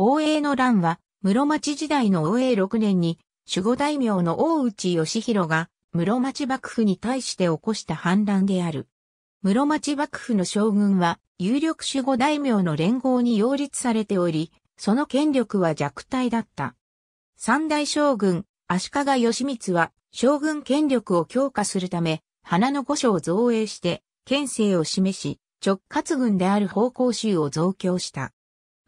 王永の乱は、室町時代の王永6年に、守護大名の大内義弘が、室町幕府に対して起こした反乱である。室町幕府の将軍は、有力守護大名の連合に擁立されており、その権力は弱体だった。三大将軍、足利義満は、将軍権力を強化するため、花の御所を造営して、県政を示し、直轄軍である方向州を増強した。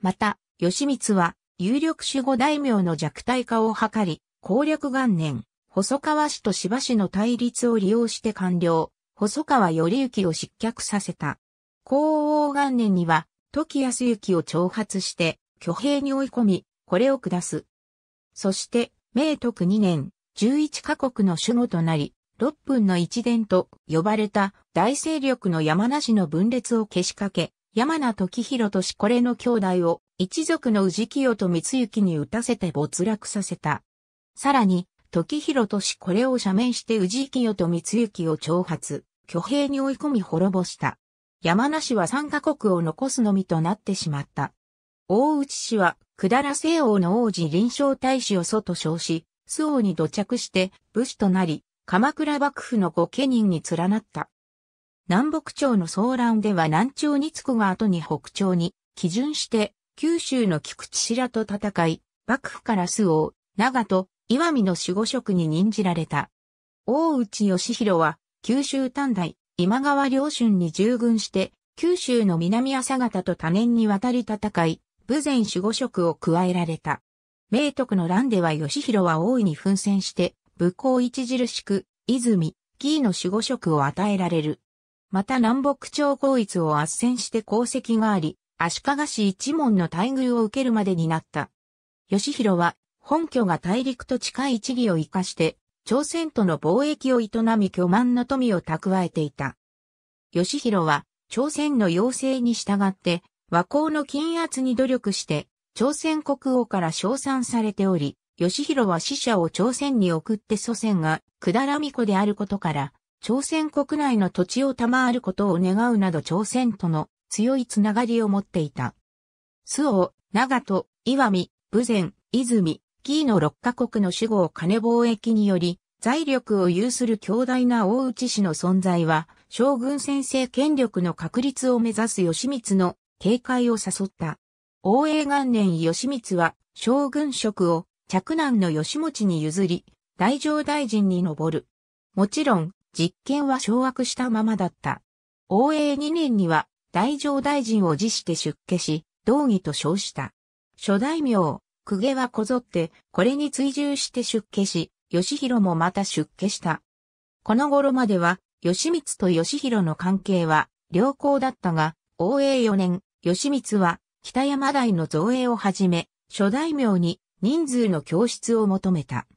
また、義満は、有力守護大名の弱体化を図り、攻略元年、細川氏と芝氏の対立を利用して完了、細川頼之を失脚させた。皇王元年には、時康行を挑発して、挙兵に追い込み、これを下す。そして、明徳二年、十一カ国の守護となり、六分の一伝と呼ばれた大勢力の山梨の分裂を消しかけ、山名時広としこれの兄弟を一族の氏清と光行に打たせて没落させた。さらに、時広としこれを赦免して氏清と光行を挑発、挙兵に追い込み滅ぼした。山梨は三カ国を残すのみとなってしまった。大内氏は、くだら西王の王子臨床大使を祖と称し、周王に土着して武士となり、鎌倉幕府の御家人に連なった。南北朝の騒乱では南朝につくが後に北朝に、基準して九州の菊池白と戦い、幕府から周王、長と岩見の守護職に任じられた。大内義弘は、九州短大、今川良春に従軍して、九州の南朝方と多年にわたり戦い、武前守護職を加えられた。明徳の乱では義弘は大いに奮戦して、武功著しく、泉、義の守護職を与えられる。また南北朝統一を圧戦して功績があり、足利氏一門の待遇を受けるまでになった。義弘は、本拠が大陸と近い地理を生かして、朝鮮との貿易を営み巨万の富を蓄えていた。義弘は、朝鮮の要請に従って、和光の禁圧に努力して、朝鮮国王から称賛されており、義弘は死者を朝鮮に送って祖先が、くだらみ子であることから、朝鮮国内の土地を賜ることを願うなど朝鮮との強いつながりを持っていた。周防、長門、岩見、武前、泉、紀伊の六カ国の守護を金貿易により、財力を有する強大な大内氏の存在は、将軍先制権力の確立を目指す義満の警戒を誘った。応英元年義満は将軍職を嫡男の義持に譲り、大乗大臣に上る。もちろん、実権は掌握したままだった。応英2年には大乗大臣を辞して出家し、道義と称した。諸大名、久家はこぞって、これに追従して出家し、義弘もまた出家した。この頃までは、義満と義弘の関係は良好だったが、応永四年、義満は北山台の造営をはじめ、諸大名に人数の教室を求めた。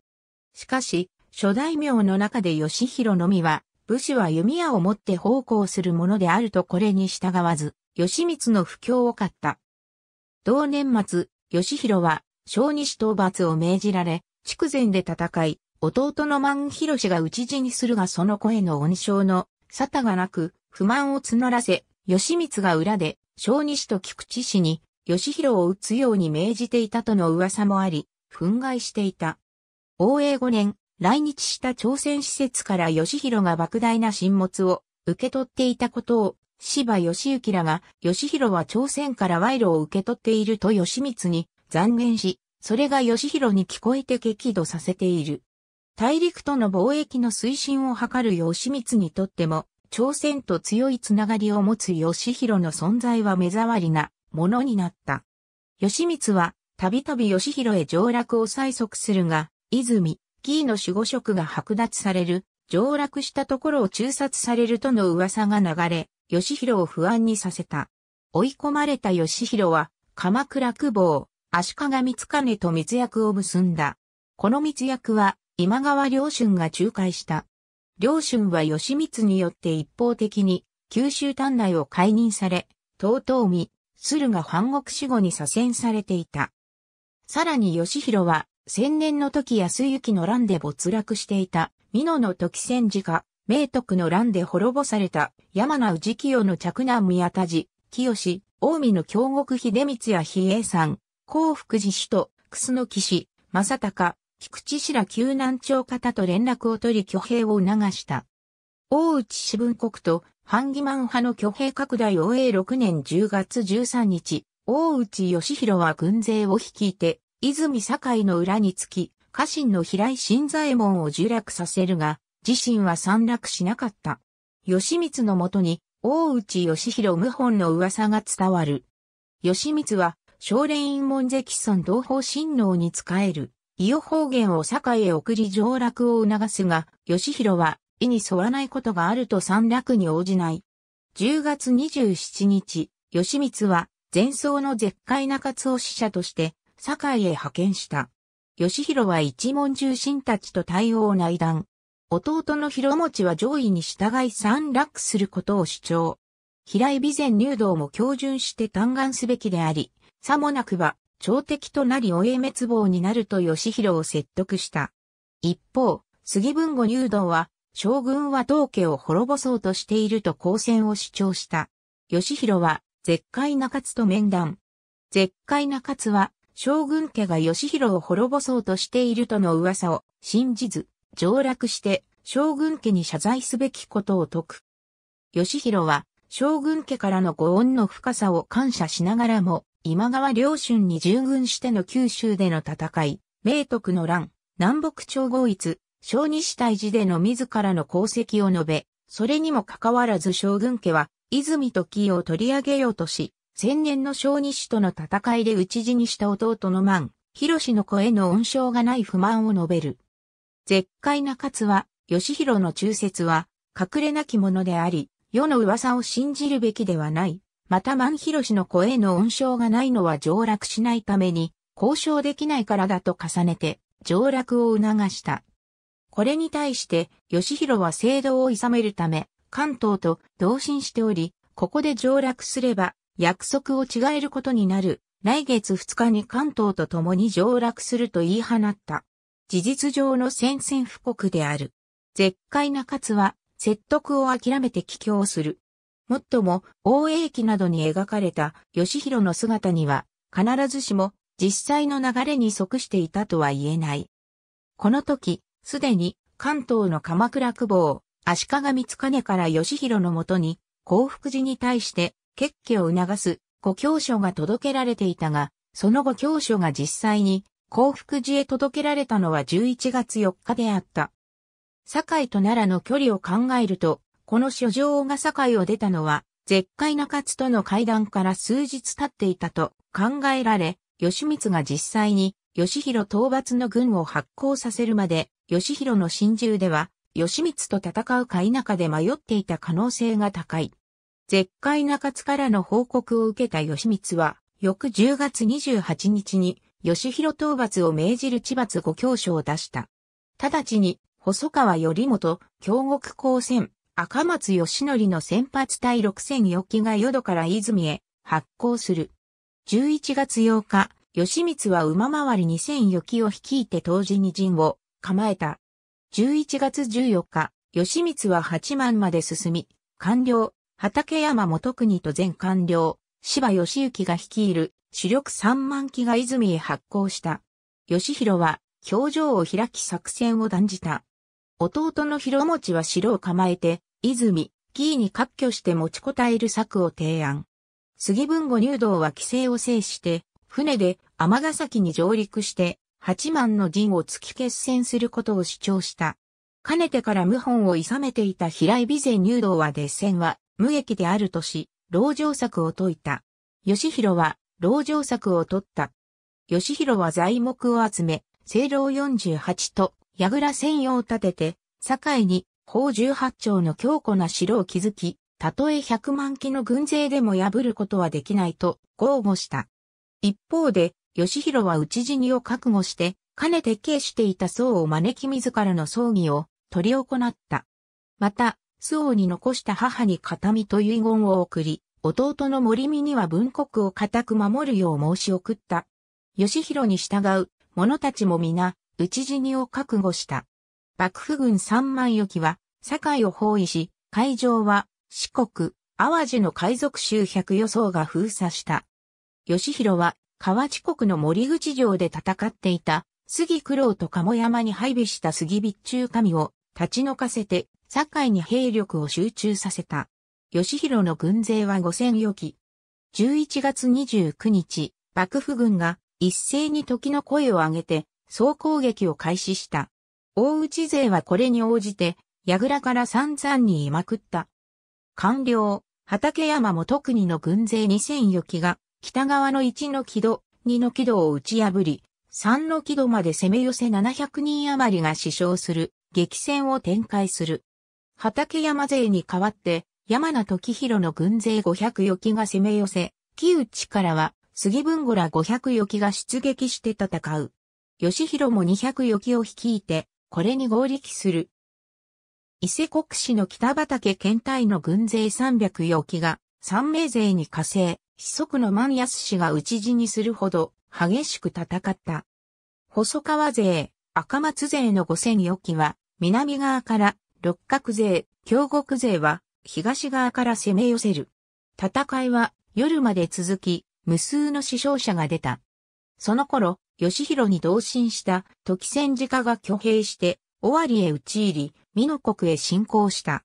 しかし、諸大名の中で義弘のみは、武士は弓矢を持って奉公するものであるとこれに従わず、義満の不況を買った。同年末、義弘は、小西討伐を命じられ、筑前で戦い、弟の万広が討ち死にするがその声の恩賞の沙汰がなく、不満を募らせ、義満が裏で、小西と菊池氏に、義弘を討つように命じていたとの噂もあり、憤慨していた。応永五年、来日した朝鮮施設から義弘が莫大な沈物を受け取っていたことを、芝義行らが、義弘は朝鮮から賄賂を受け取っていると義満に残言し、それが義弘に聞こえて激怒させている。大陸との貿易の推進を図る義満にとっても、朝鮮と強いつながりを持つ義弘の存在は目障りなものになった。義満は、たびたび義弘へ上洛を催促するが、泉、キーの守護職が剥奪される、上落したところを中殺されるとの噂が流れ、義弘を不安にさせた。追い込まれた義弘は、鎌倉久保、足利光兼と密約を結んだ。この密約は、今川良春が仲介した。良春は義光によって一方的に、九州丹内を解任され、遠江、見、駿河藩国死後に左遷されていた。さらに義弘は、千年の時安行の乱で没落していた、美濃の時戦時家、明徳の乱で滅ぼされた、山名氏清の着難宮田寺、清、近江の京極秀光や比叡山、幸福寺首都、楠木市、正隆、菊池氏ら旧南朝方と連絡を取り挙兵を促した。大内四文国と、半疑満派の挙兵拡大を永6年10月13日、大内義弘は軍勢を率いて、泉堺の裏につき、家臣の平井新左衛門を受落させるが、自身は散落しなかった。義満のもとに、大内義弘謀反の噂が伝わる。義満は、少年院門関村同胞親王に仕える、伊予方言を堺へ送り上落を促すが、義弘は、意に沿わないことがあると散落に応じない。10月27日、吉光は、前奏の絶海中津を使者として、堺へ派遣した。義弘は一門重臣たちと対応を内断。弟の広持は上位に従い散落することを主張。平井備前入道も標準して嘆願すべきであり、さもなくば、朝敵となりおえ滅亡になると義弘を説得した。一方、杉文後入道は、将軍は道家を滅ぼそうとしていると公戦を主張した。義弘は、絶海中津と面談。絶海中津は、将軍家が義弘を滅ぼそうとしているとの噂を信じず、上落して将軍家に謝罪すべきことを説く。義弘は将軍家からのご恩の深さを感謝しながらも、今川良春に従軍しての九州での戦い、明徳の乱、南北朝合一、小西大寺での自らの功績を述べ、それにもかかわらず将軍家は、泉時を取り上げようとし、千年の小子との戦いで討ち死にした弟の万、広の子への恩賞がない不満を述べる。絶海な勝は、義弘の忠説は、隠れなきものであり、世の噂を信じるべきではない。また万広の子への恩賞がないのは上落しないために、交渉できないからだと重ねて、上落を促した。これに対して、義弘は制度を諌めるため、関東と同心しており、ここで上落すれば、約束を違えることになる。来月2日に関東と共に上落すると言い放った。事実上の宣戦布告である。絶海な勝は説得を諦めて帰郷する。もっとも、大英記などに描かれた義弘の姿には、必ずしも実際の流れに即していたとは言えない。この時、すでに関東の鎌倉久保足利光兼から義弘のもとに、幸福寺に対して決起を促す故教書が届けられていたが、その後教書が実際に幸福寺へ届けられたのは11月4日であった。堺と奈良の距離を考えると、この書状が堺を出たのは、絶海中津との会談から数日経っていたと考えられ、義光が実際に義弘討伐の軍を発行させるまで、義弘の心中では、義光と戦うか否かで迷っていた可能性が高い。絶海中津からの報告を受けた義満は、翌10月28日に、義弘討伐を命じる地罰五教書を出した。直ちに、細川頼元、京極高専、赤松義則の先発隊六千余機が淀から泉へ発行する。11月8日、義満は馬回り二千余機を率いて当時に陣を構えた。11月14日、義満は八万まで進み、完了、畠山元国と前官僚、柴義行が率いる主力3万機が泉へ発行した。義弘は表情を開き作戦を断じた。弟の広持は城を構えて、泉、キーに割拠して持ちこたえる策を提案。杉文後入道は規制を制して、船で天ヶ崎に上陸して、八万の陣を突き決戦することを主張した。かねてから謀反を諌めていた平井備前入道は出戦は、無益であるとし、老城策を解いた。義弘は、老城策を取った。義弘は材木を集め、清老十八と、矢倉専用を立てて、堺に、法十八丁の強固な城を築き、たとえ百万機の軍勢でも破ることはできないと、豪語した。一方で、義弘は討死にを覚悟して、かねて軽していた僧を招き自らの葬儀を取り行った。また、周王に残した母に形見と遺言を送り、弟の森見には文国を固く守るよう申し送った。義弘に従う者たちも皆、討ち死にを覚悟した。幕府軍三万余機は、堺を包囲し、海上は、四国、淡路の海賊州百予想が封鎖した。義弘は、河内国の森口城で戦っていた、杉九郎と鴨山に配備した杉備中神を立ち退かせて、堺に兵力を集中させた。吉弘の軍勢は五千余機。11月29日、幕府軍が一斉に時の声を上げて、総攻撃を開始した。大内勢はこれに応じて、矢倉から散々に居まくった。官僚、畠山も特にの軍勢二千余機が、北側の一の木戸、二の木戸を打ち破り、三の木戸まで攻め寄せ700人余りが死傷する、激戦を展開する。畠山勢に代わって、山名時広の軍勢500余機が攻め寄せ、木内からは、杉文吾ら500余機が出撃して戦う。吉広も200余機を率いて、これに合力する。伊勢国市の北畑県隊の軍勢300余機が、三名勢に加勢、四足の万安氏が討ち死にするほど、激しく戦った。細川勢、赤松勢の五千余機は、南側から六角勢、京極勢は、東側から攻め寄せる。戦いは、夜まで続き、無数の死傷者が出た。その頃、義弘に同心した時戦時家が挙兵して、尾張へ討ち入り、美濃国へ侵攻した。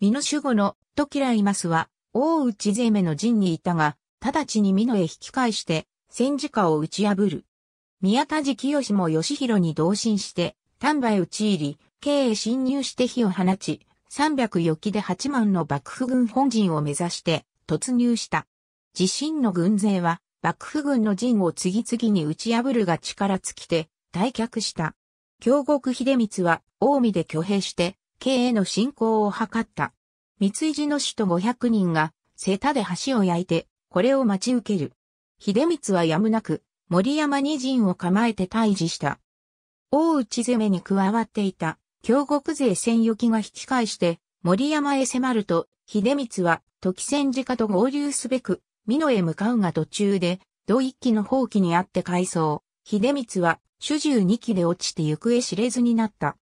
美濃守護の時来いますは、大内攻めの陣にいたが、直ちに美濃へ引き返して、戦時下を打ち破る。宮田寺清も義弘に同心して、丹波へ打ち入り、京へ侵入して火を放ち、300余機で8万の幕府軍本陣を目指して突入した。自身の軍勢は幕府軍の陣を次々に打ち破るが力尽きて退却した。京極秀光は近江で挙兵して、京への侵攻を図った。三井寺の首都500人が、瀬田で橋を焼いて、これを待ち受ける。秀光はやむなく、森山に陣を構えて退治した。大内攻めに加わっていた京国勢戦行が引き返して、森山へ迫ると、秀光は、時戦時下と合流すべく、美濃へ向かうが途中で、土一機の放棄にあって改装。秀光は、主従二機で落ちて行方知れずになった。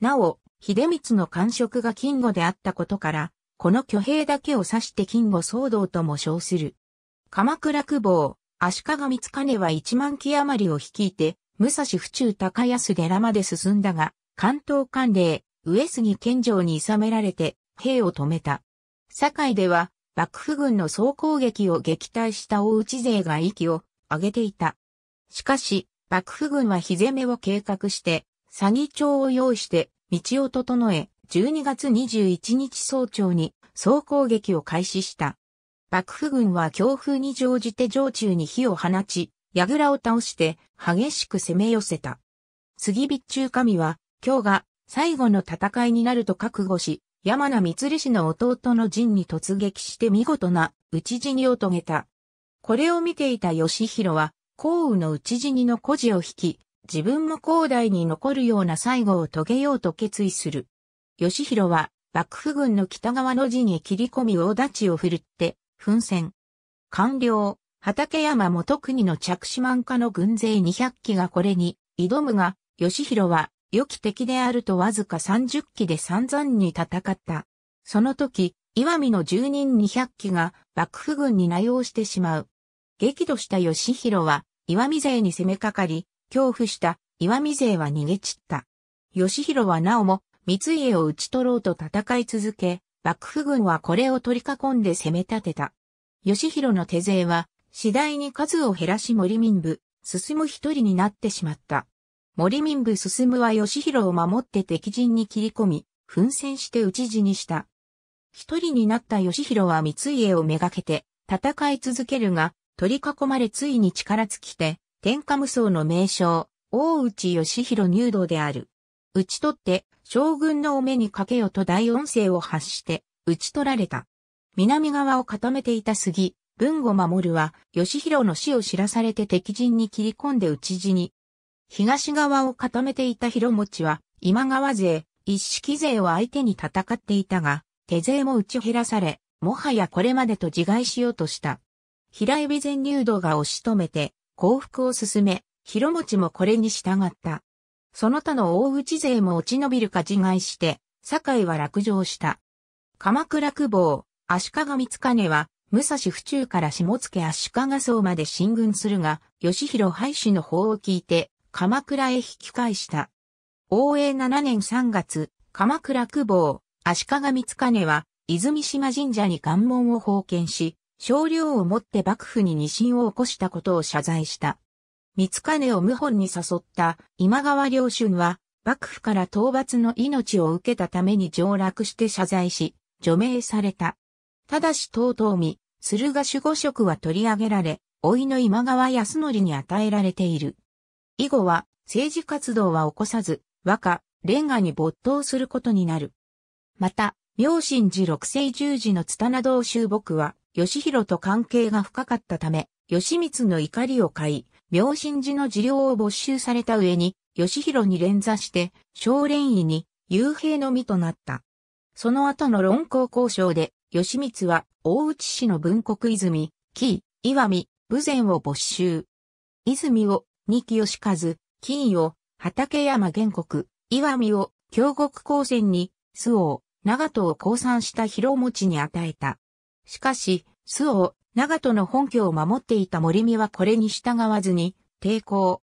なお、秀光の官職が金吾であったことから、この挙兵だけを指して金吾騒動とも称する。鎌倉久保、足利光兼は一万騎余りを率いて、武蔵府中高安寺まで進んだが、関東管令、上杉県城に諌められて、兵を止めた。堺では、幕府軍の総攻撃を撃退した大内勢が息を上げていた。しかし、幕府軍は日攻めを計画して、詐欺帳を用意して、道を整え、12月21日早朝に総攻撃を開始した。幕府軍は強風に乗じて城中に火を放ち、櫓を倒して激しく攻め寄せた。杉備中神は今日が最後の戦いになると覚悟し、山名光氏の弟の陣に突撃して見事な討ち死にを遂げた。これを見ていた義弘は、幸雨の討ち死にの孤児を引き、自分も広大に残るような最後を遂げようと決意する。義弘は、幕府軍の北側の陣に切り込み大立ちを振るって、奮戦。官僚、畠山元国の着手満家の軍勢200機がこれに挑むが、義弘は良き敵であるとわずか30機で散々に戦った。その時、岩見の住人200機が幕府軍に内容してしまう。激怒した義弘は岩見勢に攻めかかり、恐怖した岩見勢は逃げ散った。義弘はなおも三家を討ち取ろうと戦い続け、幕府軍はこれを取り囲んで攻め立てた。義弘の手勢は次第に数を減らし森民部、進む一人になってしまった。森民部進は義弘を守って敵陣に切り込み、奮戦して討ち死にした。一人になった義弘は三家をめがけて戦い続けるが、取り囲まれついに力尽きて、天下無双の名将、大内義弘入道である。討ち取って、将軍のお目にかけよと大音声を発して、討ち取られた。南側を固めていた杉、文後守は、義弘の死を知らされて敵陣に切り込んで討ち死に、東側を固めていた広持は、今川勢、一式勢を相手に戦っていたが、手勢も打ち減らされ、もはやこれまでと自害しようとした。平指前入道が押し止めて、降伏を進め、広持もこれに従った。その他の大内勢も落ち延びるか自害して、堺は落城した。鎌倉久保、足利光兼は、武蔵府中から下野足利荘まで進軍するが、吉弘廃止の法を聞いて、鎌倉へ引き返した。応永7年3月、鎌倉久保、足利光兼は、泉島神社に関門を奉献し、少量をもって幕府に二審を起こしたことを謝罪した。光兼を謀反に誘った今川良春は、幕府から討伐の命を受けたために上落して謝罪し、除名された。ただし遠江、駿河守護職は取り上げられ、老いの今川康則に与えられている。以後は政治活動は起こさず、和歌、恋ンに没頭することになる。また、明神寺六世十字の田な道修牧は、義弘と関係が深かったため、義光の怒りを買い、明神寺の治療を没収された上に、義弘に連座して、少連位に、幽閉の身となった。その後の論考交渉で、義光は、大内市の文国泉、紀岩見、武前を没収。泉を二木義和、金を、畠山玄国、岩見を、京極高専に、周王、長門を降参した広持に与えた。しかし、周王、長門の本拠を守っていた森見はこれに従わずに、抵抗。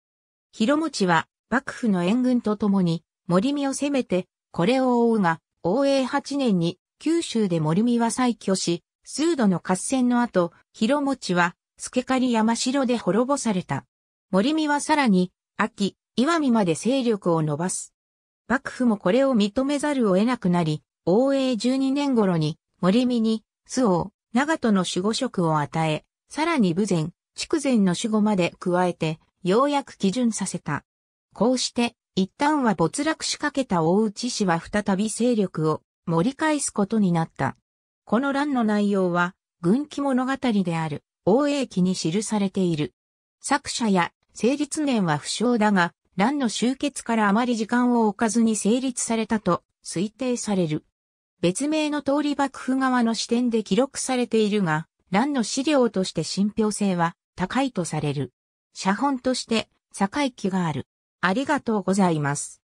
広持は、幕府の援軍と共に、森見を攻めて、これを追うが、応永8年に、九州で森見は再挙し、数度の合戦の後、広持は、助狩山城で滅ぼされた。森見はさらに、秋、岩見まで勢力を伸ばす。幕府もこれを認めざるを得なくなり、応永12年頃に、森見に、周王、長門の守護職を与え、さらに武前、筑前の守護まで加えて、ようやく基準させた。こうして、一旦は没落しかけた大内氏は再び勢力を盛り返すことになった。この乱の内容は、軍記物語である、大永記に記されている。作者や成立年は不詳だが、乱の終結からあまり時間を置かずに成立されたと推定される。別名の通り幕府側の視点で記録されているが、乱の資料として信憑性は高いとされる。写本として、境記がある。ありがとうございます。